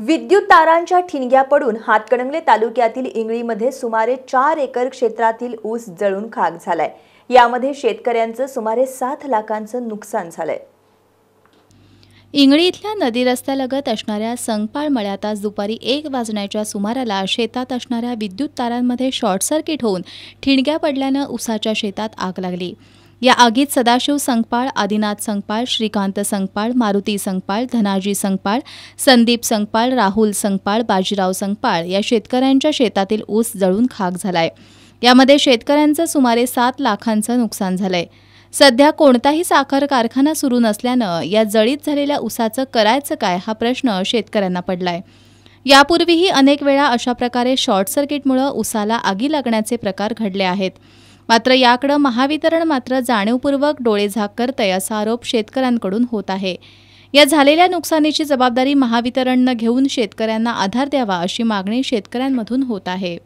विद्युत तारांच्या ठिणग्या पडून हातकणंगले तालुक्यातील इंगळीमध्ये सुमारे चार एकर क्षेत्रातील ऊस जळून खाक झालाय यामध्ये शेतकऱ्यांचं सुमारे सात लाखांचं नुकसान झालंय इंगळी इथल्या नदी रस्त्यालगत असणाऱ्या संगपाळ मळ्यात आज दुपारी एक वाजण्याच्या सुमाराला शेतात असणाऱ्या विद्युत तारांमध्ये शॉर्ट सर्किट होऊन ठिणग्या पडल्यानं ऊसाच्या शेतात आग लागली या आगीत सदाशिव संगपाळ आदिनाथ संगपाळ श्रीकांत संगपाळ मारुती संगपाळ धनाजी संगपाळ संदीप संगपाळ राहुल संगपाळ बाजीराव संगपाळ या शेतकऱ्यांच्या शेतातील ऊस जळून खाक झालाय यामध्ये शेतकऱ्यांचं सुमारे सात लाखांचं नुकसान झालंय सध्या कोणताही साखर कारखाना सुरू नसल्यानं या जळीत झालेल्या ऊसाचं करायचं काय हा प्रश्न शेतकऱ्यांना पडलाय यापूर्वीही अनेक वेळा अशा प्रकारे शॉर्ट सर्किटमुळं ऊसाला आगी लागण्याचे प्रकार घडले आहेत मात्र याकडं महावितरण मात्र जाणीवपूर्वक झाक करतंय असा आरोप शेतकऱ्यांकडून होत आहे या झालेल्या नुकसानीची जबाबदारी महावितरणनं घेऊन शेतकऱ्यांना आधार द्यावा अशी मागणी शेतकऱ्यांमधून होत आहे